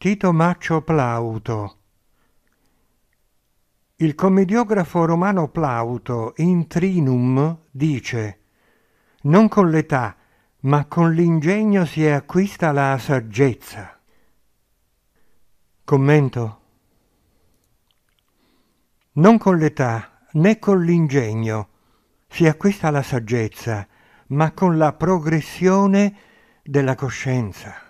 Tito Maccio Plauto il commediografo romano Plauto in Trinum dice Non con l'età, ma con l'ingegno si acquista la saggezza. Commento Non con l'età né con l'ingegno si acquista la saggezza, ma con la progressione della coscienza.